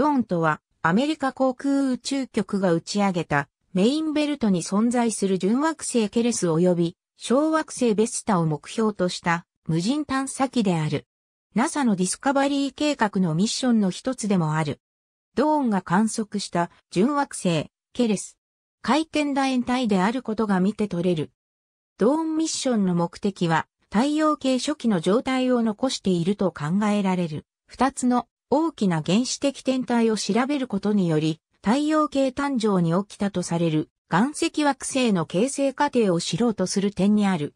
ドーンとは、アメリカ航空宇宙局が打ち上げた、メインベルトに存在する準惑星ケレス及び、小惑星ベスタを目標とした無人探査機である。NASA のディスカバリー計画のミッションの一つでもある。ドーンが観測した準惑星ケレス。回転楕円体であることが見て取れる。ドーンミッションの目的は太陽系初期の状態を残していると考えられる二つの大きな原始的天体を調べることにより、太陽系誕生に起きたとされる岩石惑星の形成過程を知ろうとする点にある。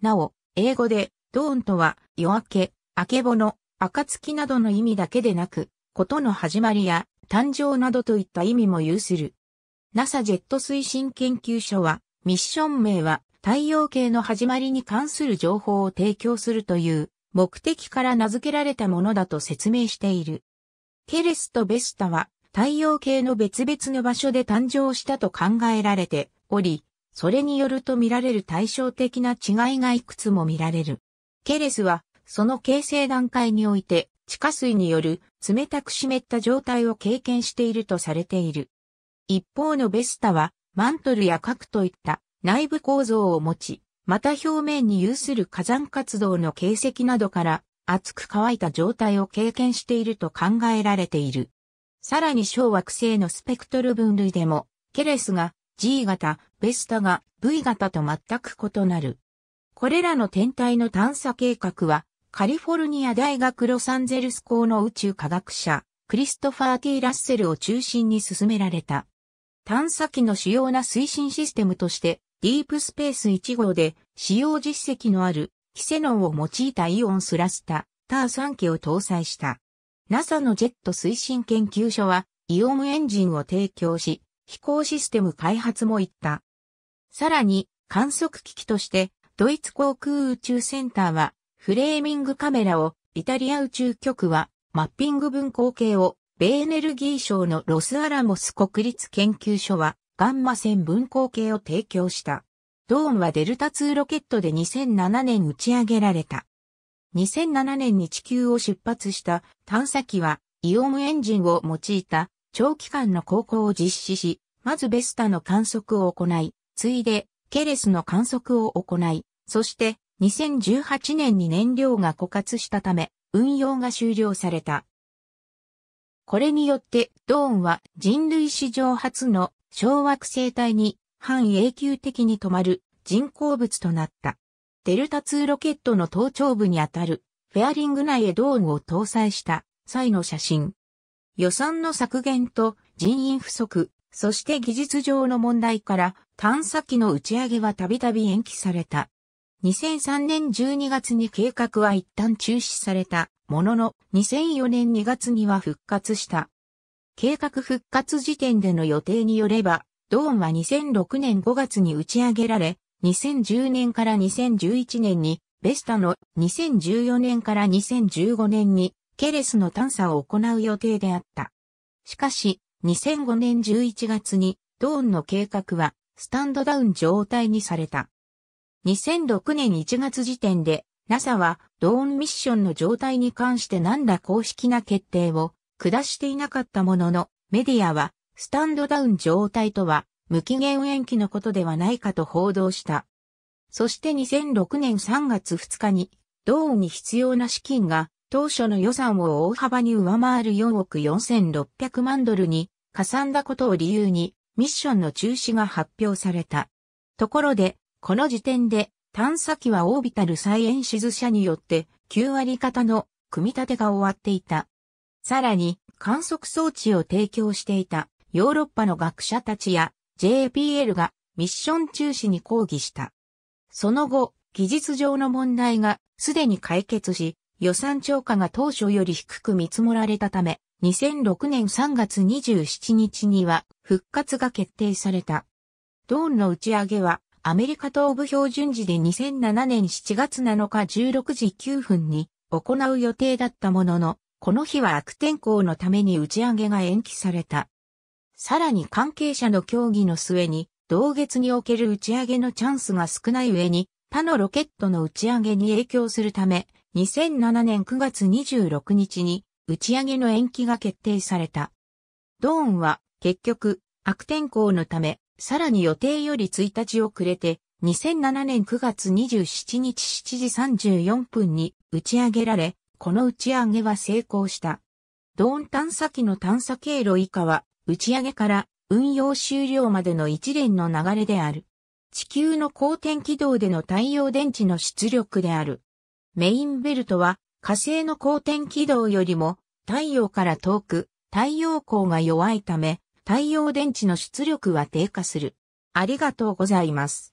なお、英語で、ドーンとは、夜明け、明けぼの、暁などの意味だけでなく、ことの始まりや、誕生などといった意味も有する。NASA ジェット推進研究所は、ミッション名は、太陽系の始まりに関する情報を提供するという目的から名付けられたものだと説明している。ケレスとベスタは太陽系の別々の場所で誕生したと考えられており、それによると見られる対照的な違いがいくつも見られる。ケレスはその形成段階において地下水による冷たく湿った状態を経験しているとされている。一方のベスタはマントルや核といった内部構造を持ち、また表面に有する火山活動の形跡などから、熱く乾いた状態を経験していると考えられている。さらに小惑星のスペクトル分類でも、ケレスが G 型、ベスタが V 型と全く異なる。これらの天体の探査計画は、カリフォルニア大学ロサンゼルス校の宇宙科学者、クリストファー・ T・ ラッセルを中心に進められた。探査機の主要な推進システムとして、ディープスペース1号で使用実績のあるキセノンを用いたイオンスラスタ、ター3機を搭載した。NASA のジェット推進研究所はイオムエンジンを提供し、飛行システム開発も行った。さらに観測機器としてドイツ航空宇宙センターはフレーミングカメラを、イタリア宇宙局はマッピング分光計を米エネルギー省のロスアラモス国立研究所はガンマ線分光計を提供した。ドーンはデルタ2ロケットで2007年打ち上げられた。2007年に地球を出発した探査機はイオンエンジンを用いた長期間の航行を実施し、まずベスタの観測を行い、ついでケレスの観測を行い、そして2018年に燃料が枯渇したため運用が終了された。これによってドーンは人類史上初の小惑星帯に半永久的に止まる人工物となった。デルタ2ロケットの頭頂部にあたるフェアリング内へドームを搭載した際の写真。予算の削減と人員不足、そして技術上の問題から探査機の打ち上げはたびたび延期された。2003年12月に計画は一旦中止されたものの2004年2月には復活した。計画復活時点での予定によれば、ドーンは2006年5月に打ち上げられ、2010年から2011年に、ベスタの2014年から2015年に、ケレスの探査を行う予定であった。しかし、2005年11月に、ドーンの計画は、スタンドダウン状態にされた。2006年1月時点で、NASA は、ドーンミッションの状態に関して何ら公式な決定を下していなかったものの、メディアは、スタンドダウン状態とは、無期限延期のことではないかと報道した。そして2006年3月2日に、同に必要な資金が、当初の予算を大幅に上回る4億4600万ドルに、かさんだことを理由に、ミッションの中止が発表された。ところで、この時点で、探査機はオービタルサイエンシズ社によって、9割方の組み立てが終わっていた。さらに観測装置を提供していたヨーロッパの学者たちや JPL がミッション中止に抗議した。その後、技術上の問題がすでに解決し、予算超過が当初より低く見積もられたため、2006年3月27日には復活が決定された。ドーンの打ち上げはアメリカ東部標準時で2007年7月7日16時9分に行う予定だったものの、この日は悪天候のために打ち上げが延期された。さらに関係者の協議の末に、同月における打ち上げのチャンスが少ない上に、他のロケットの打ち上げに影響するため、2007年9月26日に打ち上げの延期が決定された。ドーンは結局悪天候のため、さらに予定より1日遅れて、2007年9月27日7時34分に打ち上げられ、この打ち上げは成功した。ドーン探査機の探査経路以下は、打ち上げから運用終了までの一連の流れである。地球の公転軌道での太陽電池の出力である。メインベルトは火星の公転軌道よりも太陽から遠く太陽光が弱いため太陽電池の出力は低下する。ありがとうございます。